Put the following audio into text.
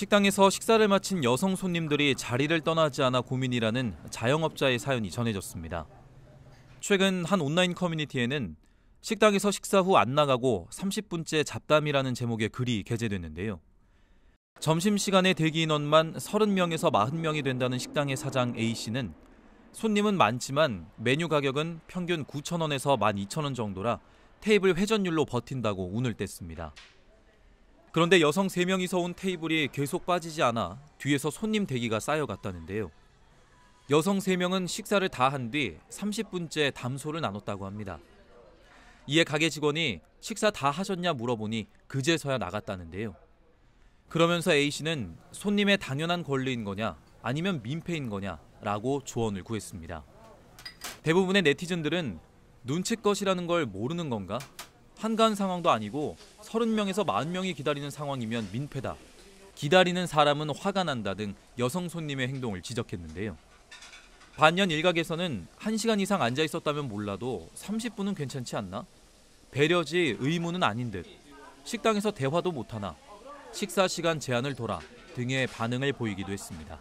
식당에서 식사를 마친 여성 손님들이 자리를 떠나지 않아 고민이라는 자영업자의 사연이 전해졌습니다. 최근 한 온라인 커뮤니티에는 식당에서 식사 후 안 나가고 30분째 잡담이라는 제목의 글이 게재됐는데요. 점심시간에 대기 인원만 30명에서 40명이 된다는 식당의 사장 A씨는 손님은 많지만 메뉴 가격은 평균 9,000원에서 12,000원 정도라 테이블 회전율로 버틴다고 운을 뗐습니다. 그런데 여성 3명이서 온 테이블이 계속 빠지지 않아 뒤에서 손님 대기가 쌓여갔다는데요. 여성 3명은 식사를 다 한 뒤 30분째 담소를 나눴다고 합니다. 이에 가게 직원이 식사 다 하셨냐 물어보니 그제서야 나갔다는데요. 그러면서 A씨는 손님의 당연한 권리인 거냐 아니면 민폐인 거냐 라고 조언을 구했습니다. 대부분의 네티즌들은 눈치껏이라는 걸 모르는 건가 한가한 상황도 아니고 30명에서 40명이 기다리는 상황이면 민폐다. 기다리는 사람은 화가 난다 등 여성 손님의 행동을 지적했는데요. 반년 일각에서는 1시간 이상 앉아 있었다면 몰라도 30분은 괜찮지 않나? 배려지 의무는 아닌 듯. 식당에서 대화도 못하나? 식사 시간 제한을 돌아 등의 반응을 보이기도 했습니다.